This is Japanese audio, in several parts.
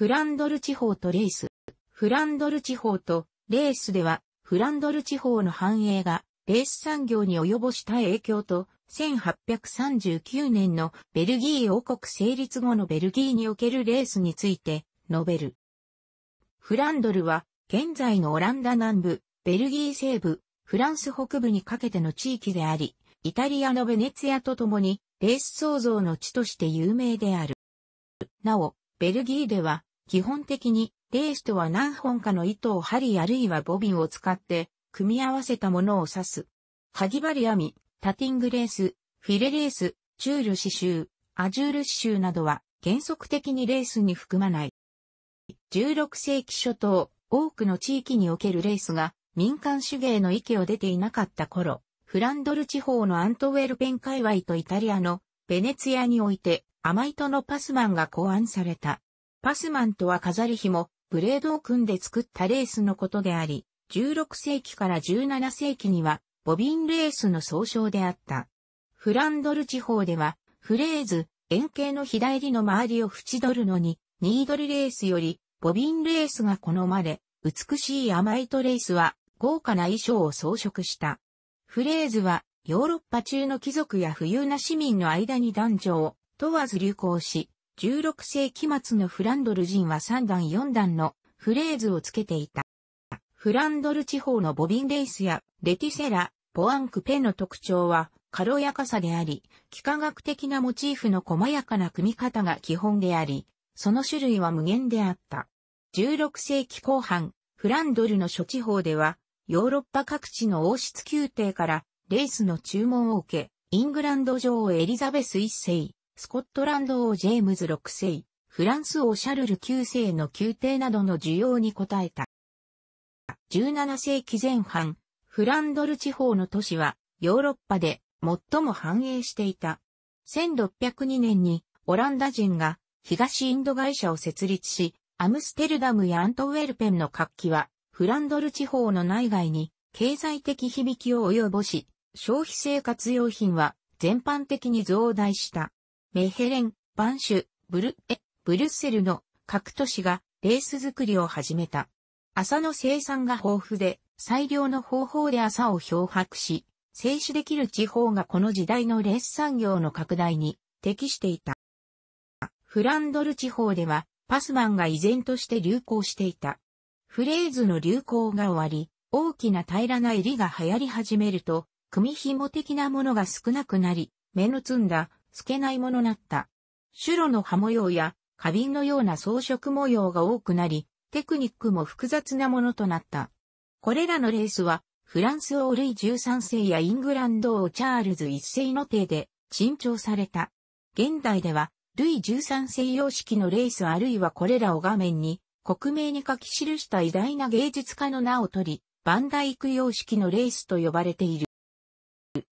フランドル地方とレース。フランドル地方とレースでは、フランドル地方の繁栄が、レース産業に及ぼした影響と、1839年のベルギー王国成立後のベルギーにおけるレースについて述べる。フランドルは現在のオランダ南部、ベルギー西部、フランス北部にかけての地域であり、イタリアのベネツィアと共にレース創造の地として有名である。なお、ベルギーでは基本的に、レースとは何本かの糸を針あるいはボビンを使って、組み合わせたものを指す。かぎ針編み、タティングレース、フィレレース、チュール刺繍、アジュール刺繍などは原則的にレースに含まない。16世紀初頭、多くの地域におけるレースが民間手芸の域を出ていなかった頃、フランドル地方のアントウェルペン界隈とイタリアのベネツィアにおいて、甘いイのパスマンが考案されたパスマンとは飾り紐、ブレードを組んで作ったレースのことであり、16世紀から17世紀には、ボビンレースの総称であった。フランドル地方では、フレーズ、円形の左襟の周りを縁取るのに、ニードルレースより、ボビンレースが好まれ、美しい甘いトレースは、豪華な衣装を装飾した。フレーズは、ヨーロッパ中の貴族や富裕な市民の間に男女を問わず流行し、16世紀末のフランドル人は3段4段のフレーズをつけていた。フランドル地方のボビンレイスやレティセラ、ポアンクペの特徴は軽やかさであり、幾何学的なモチーフの細やかな組み方が基本であり、その種類は無限であった。16世紀後半、フランドルの諸地方では、ヨーロッパ各地の王室宮廷からレースの注文を受け、イングランド女王エリザベス一世、スコットランド王ジェームズ6世、フランス王シャルル9世の宮廷などの需要に応えた。17世紀前半、フランドル地方の都市はヨーロッパで最も繁栄していた。1602年にオランダ人が東インド会社を設立し、アムステルダムやアントウェルペンの活気はフランドル地方の内外に経済的響きを及ぼし、消費生活用品は全般的に増大した。メヘレン、バンシュ、ブル、え、ブリュッセルの各都市がレース作りを始めた。朝の生産が豊富で、最良の方法で朝を漂白し、静止できる地方がこの時代のレース産業の拡大に適していた。フランドル地方では、パスマンが依然として流行していた。フレーズの流行が終わり、大きな平らな襟が流行り始めると、組紐的なものが少なくなり、目の積んだ透けないものなった。シュロの葉模様や花瓶のような装飾模様が多くなり、テクニックも複雑なものとなった。これらのレースは、フランス王ルイ13世やイングランド王チャールズ1世の手で、珍重された。現代では、ルイ13世様式のレースあるいはこれらを画面に、国名に書き記した偉大な芸術家の名を取り、バンダイク様式のレースと呼ばれている。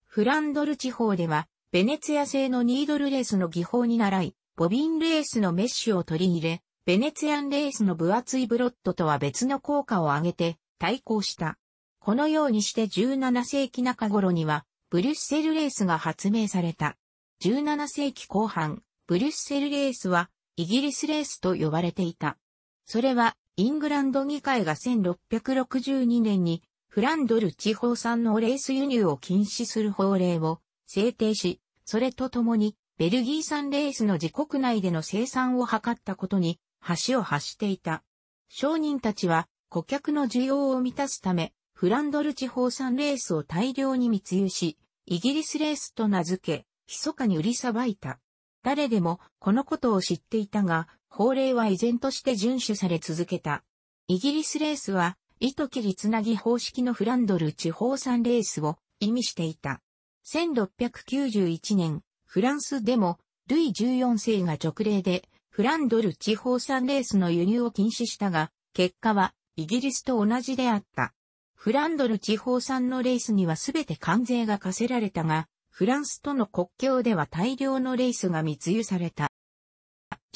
フランドル地方では、ベネツィア製のニードルレースの技法に習い、ボビンレースのメッシュを取り入れ、ベネツィアンレースの分厚いブロッドとは別の効果を上げて対抗した。このようにして17世紀中頃には、ブリュッセルレースが発明された。17世紀後半、ブリュッセルレースは、イギリスレースと呼ばれていた。それは、イングランド議会が1662年に、フランドル地方産のレース輸入を禁止する法令を制定し、それとともに、ベルギー産レースの自国内での生産を図ったことに、橋を発していた。商人たちは、顧客の需要を満たすため、フランドル地方産レースを大量に密輸し、イギリスレースと名付け、密かに売りさばいた。誰でもこのことを知っていたが、法令は依然として遵守され続けた。イギリスレースは、糸切りつなぎ方式のフランドル地方産レースを意味していた。1691年、フランスでも、ルイ14世が直令で、フランドル地方産レースの輸入を禁止したが、結果は、イギリスと同じであった。フランドル地方産のレースにはすべて関税が課せられたが、フランスとの国境では大量のレースが密輸された。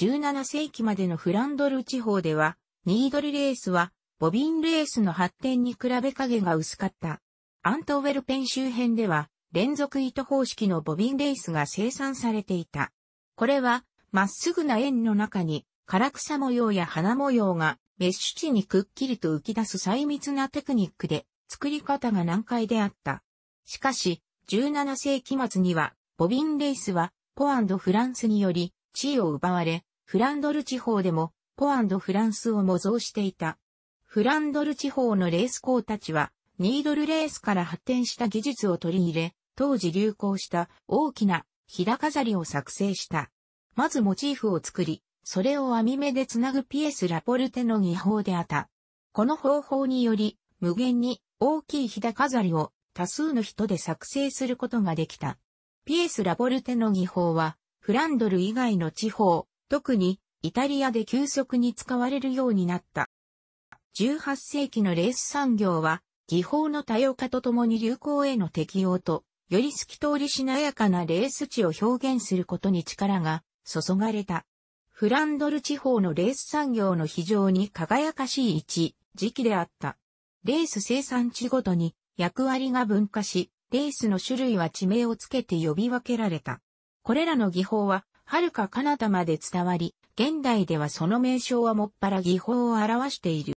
17世紀までのフランドル地方では、ニードルレースは、ボビンレースの発展に比べ影が薄かった。アントウェルペン周辺では、連続糸方式のボビンレースが生産されていた。これは、まっすぐな円の中に、唐草模様や花模様が、メッシュ地にくっきりと浮き出す細密なテクニックで、作り方が難解であった。しかし、17世紀末には、ボビンレースは、ポアンド・フランスにより、地位を奪われ、フランドル地方でも、ポアンド・フランスを模造していた。フランドル地方のレース校たちは、ニードルレースから発展した技術を取り入れ、当時流行した大きなひだ飾りを作成した。まずモチーフを作り、それを網目でつなぐピエスラポルテの技法であった。この方法により、無限に大きいひだ飾りを多数の人で作成することができた。ピエスラポルテの技法は、フランドル以外の地方、特にイタリアで急速に使われるようになった。18世紀のレース産業は、技法の多様化とともに流行への適応とより透き通りしなやかなレース地を表現することに力が注がれた。フランドル地方のレース産業の非常に輝かしい一時期であった。レース生産地ごとに役割が分化し、レースの種類は地名をつけて呼び分けられた。これらの技法は、遥か彼方まで伝わり、現代ではその名称はもっぱら技法を表している。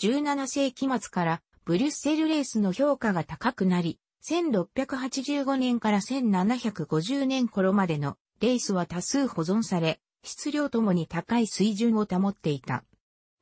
17世紀末からブリュッセルレースの評価が高くなり、1685年から1750年頃までのレースは多数保存され、質量ともに高い水準を保っていた。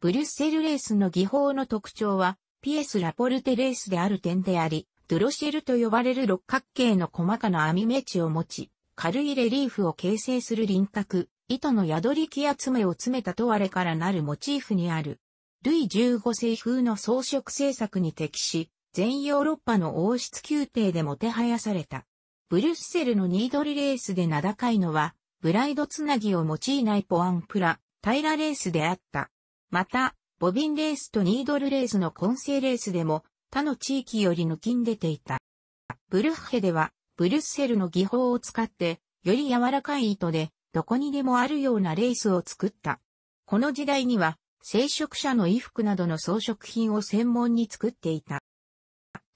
ブリュッセルレースの技法の特徴は、ピエス・ラポルテレースである点であり、ドロシェルと呼ばれる六角形の細かな網目地を持ち、軽いレリーフを形成する輪郭、糸の宿り木や爪を詰めたとあれからなるモチーフにある。ルイ15世風の装飾制作に適し、全ヨーロッパの王室宮廷でもてはやされた。ブリュッセルのニードルレースで名高いのは、ブライドつなぎを用いないポアンプラ、平ラレースであった。また、ボビンレースとニードルレースの混成レースでも、他の地域より抜きん出ていた。ブルッヘでは、ブリュッセルの技法を使って、より柔らかい糸で、どこにでもあるようなレースを作った。この時代には、聖職者の衣服などの装飾品を専門に作っていた。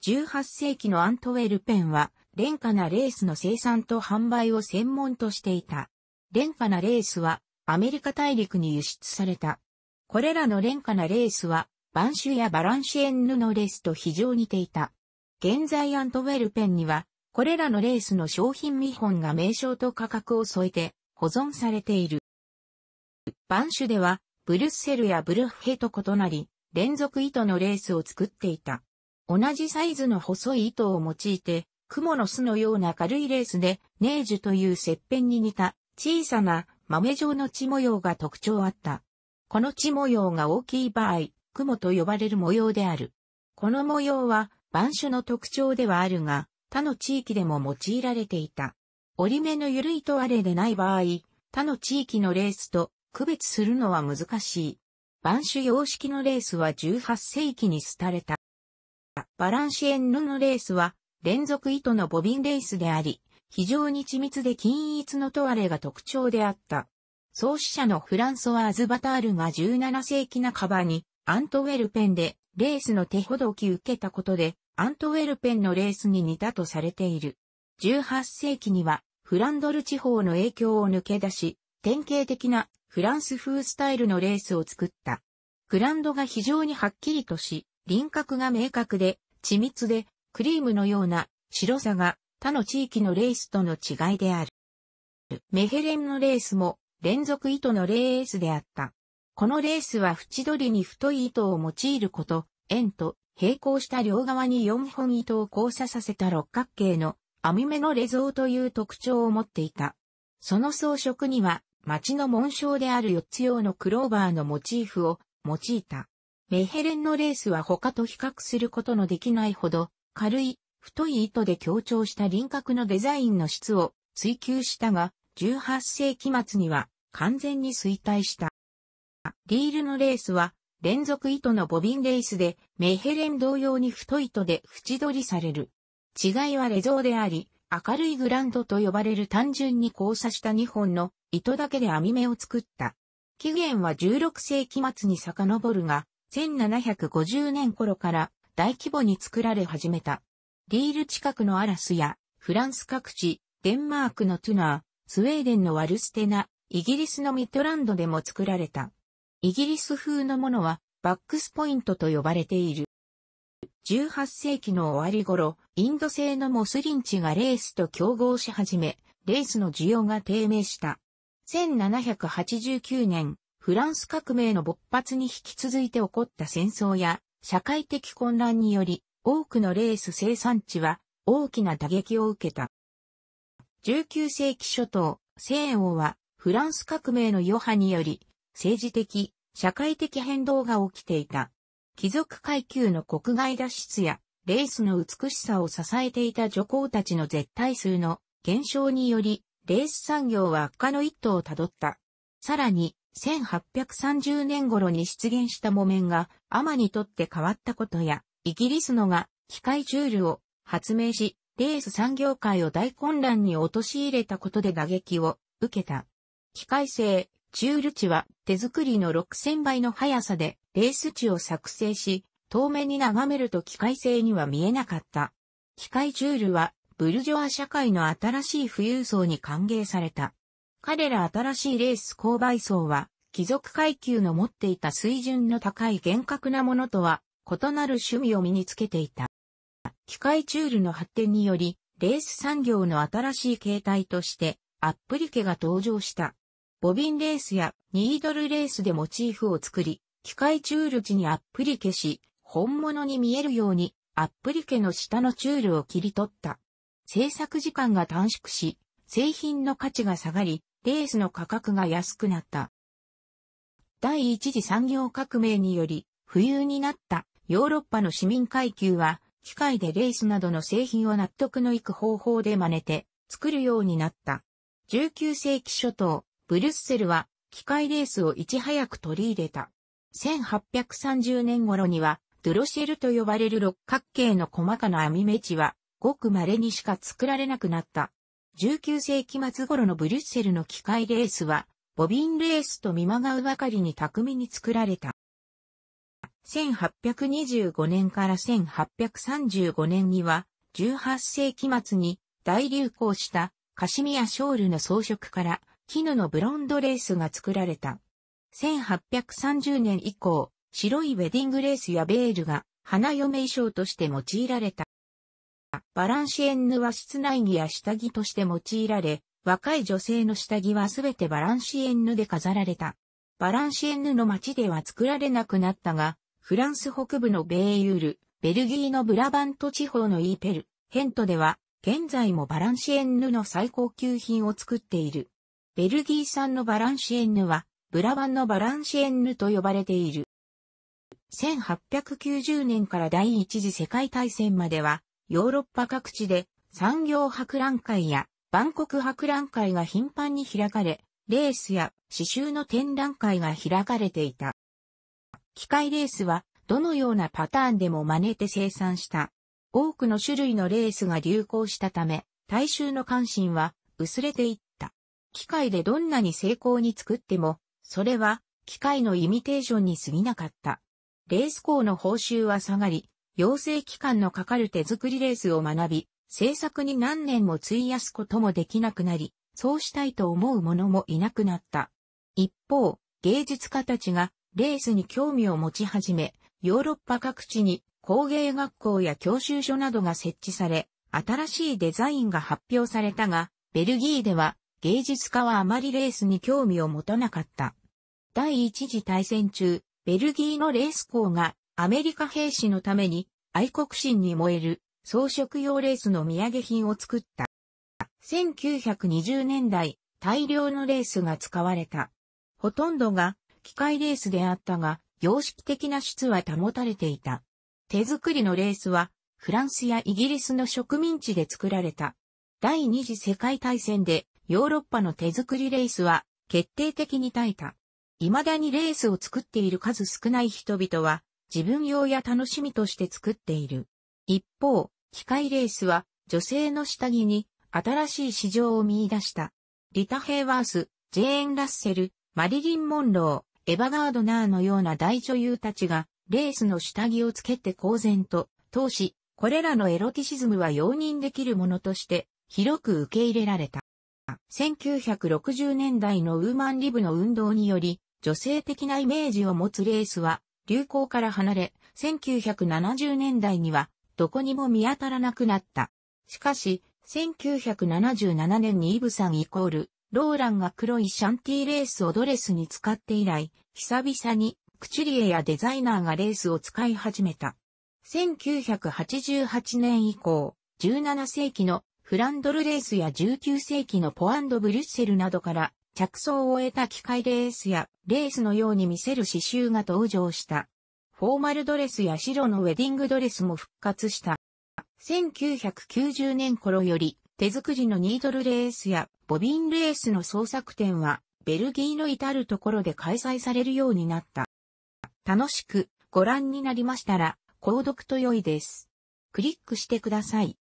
18世紀のアントウェルペンは、廉価なレースの生産と販売を専門としていた。廉価なレースは、アメリカ大陸に輸出された。これらの廉価なレースは、バンシュやバランシエンヌのレースと非常に似ていた。現在アントウェルペンには、これらのレースの商品見本が名称と価格を添えて保存されている。バンシュでは、ブルッセルやブルッヘと異なり、連続糸のレースを作っていた。同じサイズの細い糸を用いて、蜘蛛の巣のような軽いレースで、ネージュという切片に似た小さな豆状の血模様が特徴あった。この血模様が大きい場合、雲と呼ばれる模様である。この模様は、板種の特徴ではあるが、他の地域でも用いられていた。折り目の緩いとあれでない場合、他の地域のレースと区別するのは難しい。板種様式のレースは18世紀に廃れた。バランシエンヌのレースは、連続糸のボビンレースであり、非常に緻密で均一のトアレが特徴であった。創始者のフランソワーズ・バタールが17世紀半ばに、アントウェルペンで、レースの手ほどき受けたことで、アントウェルペンのレースに似たとされている。18世紀には、フランドル地方の影響を抜け出し、典型的なフランス風スタイルのレースを作った。グランドが非常にはっきりとし、輪郭が明確で、緻密で、クリームのような白さが他の地域のレースとの違いである。メヘレンのレースも連続糸のレースであった。このレースは縁取りに太い糸を用いること、円と平行した両側に4本糸を交差させた六角形の網目のレゾーという特徴を持っていた。その装飾には町の紋章である四つ用のクローバーのモチーフを用いた。メヘレンのレースは他と比較することのできないほど、軽い、太い糸で強調した輪郭のデザインの質を追求したが、18世紀末には完全に衰退した。リールのレースは連続糸のボビンレースでメヘレン同様に太い糸で縁取りされる。違いはレゾーであり、明るいグランドと呼ばれる単純に交差した2本の糸だけで網目を作った。起源は16世紀末に遡るが、1750年頃から大規模に作られ始めた。リール近くのアラスや、フランス各地、デンマークのトゥナー、スウェーデンのワルステナ、イギリスのミッドランドでも作られた。イギリス風のものは、バックスポイントと呼ばれている。18世紀の終わり頃、インド製のモスリンチがレースと競合し始め、レースの需要が低迷した。1789年、フランス革命の勃発に引き続いて起こった戦争や社会的混乱により多くのレース生産地は大きな打撃を受けた。19世紀初頭、西欧はフランス革命の余波により政治的、社会的変動が起きていた。貴族階級の国外脱出やレースの美しさを支えていた女皇たちの絶対数の減少によりレース産業は悪化の一途をたどった。さらに、1830年頃に出現した木綿が、アマにとって変わったことや、イギリスのが、機械ジュールを発明し、レース産業界を大混乱に陥れたことで打撃を受けた。機械製、ジュール値は手作りの6000倍の速さでレース値を作成し、遠目に眺めると機械製には見えなかった。機械ジュールはブルジョア社会の新しい富裕層に歓迎された。彼ら新しいレース購買層は、貴族階級の持っていた水準の高い厳格なものとは異なる趣味を身につけていた。機械チュールの発展により、レース産業の新しい形態として、アップリケが登場した。ボビンレースやニードルレースでモチーフを作り、機械チュール地にアップリケし、本物に見えるように、アップリケの下のチュールを切り取った。制作時間が短縮し、製品の価値が下がり、レースの価格が安くなった。第一次産業革命により、浮遊になったヨーロッパの市民階級は、機械でレースなどの製品を納得のいく方法で真似て作るようになった。19世紀初頭、ブリュッセルは機械レースをいち早く取り入れた。1830年頃には、ドロシェルと呼ばれる六角形の細かな網目地は、ごく稀にしか作られなくなった。19世紀末頃のブリュッセルの機械レースは、ボビンレースと見まがうばかりに巧みに作られた。1825年から1835年には、18世紀末に大流行したカシミヤショールの装飾から絹のブロンドレースが作られた。1830年以降、白いウェディングレースやベールが花嫁衣装として用いられた。バランシエンヌは室内着や下着として用いられ、若い女性の下着はすべてバランシエンヌで飾られた。バランシエンヌの街では作られなくなったが、フランス北部のベイユール、ベルギーのブラバント地方のイーペル、ヘントでは、現在もバランシエンヌの最高級品を作っている。ベルギー産のバランシエンヌは、ブラバンのバランシエンヌと呼ばれている。1890年から第一次世界大戦までは、ヨーロッパ各地で産業博覧会や万国博覧会が頻繁に開かれ、レースや刺繍の展覧会が開かれていた。機械レースはどのようなパターンでも真似て生産した。多くの種類のレースが流行したため、大衆の関心は薄れていった。機械でどんなに成功に作っても、それは機械のイミテーションに過ぎなかった。レース校の報酬は下がり、養成期間のかかる手作りレースを学び、制作に何年も費やすこともできなくなり、そうしたいと思う者もいなくなった。一方、芸術家たちがレースに興味を持ち始め、ヨーロッパ各地に工芸学校や教習所などが設置され、新しいデザインが発表されたが、ベルギーでは芸術家はあまりレースに興味を持たなかった。第一次大戦中、ベルギーのレース校がアメリカ兵士のために愛国心に燃える装飾用レースの土産品を作った。1920年代、大量のレースが使われた。ほとんどが機械レースであったが、様式的な質は保たれていた。手作りのレースは、フランスやイギリスの植民地で作られた。第二次世界大戦でヨーロッパの手作りレースは決定的に耐えた。未だにレースを作っている数少ない人々は自分用や楽しみとして作っている。一方、機械レースは女性の下着に新しい市場を見出した。リタ・ヘイワース、ジェーン・ラッセル、マリリン・モンロー、エヴァ・ガードナーのような大女優たちが、レースの下着をつけて公然と、当時、これらのエロティシズムは容認できるものとして、広く受け入れられた。1960年代のウーマンリブの運動により、女性的なイメージを持つレースは、流行から離れ、1970年代にはどこにも見当たらなくなった。しかし、1977年にイブさんイコール、ローランが黒いシャンティレースをドレスに使って以来、久々にクチュリエやデザイナーがレースを使い始めた。1988年以降、17世紀のフランドルレースや19世紀のポアンド・ブリュッセルなどから着想を終えた機械レースやレースのように見せる刺繍が登場した。フォーマルドレスや白のウェディングドレスも復活した。1990年頃より手作りのニードルレースやボビンレースの創作展はベルギーの至るところで開催されるようになった。楽しくご覧になりましたら購読と良いです。クリックしてください。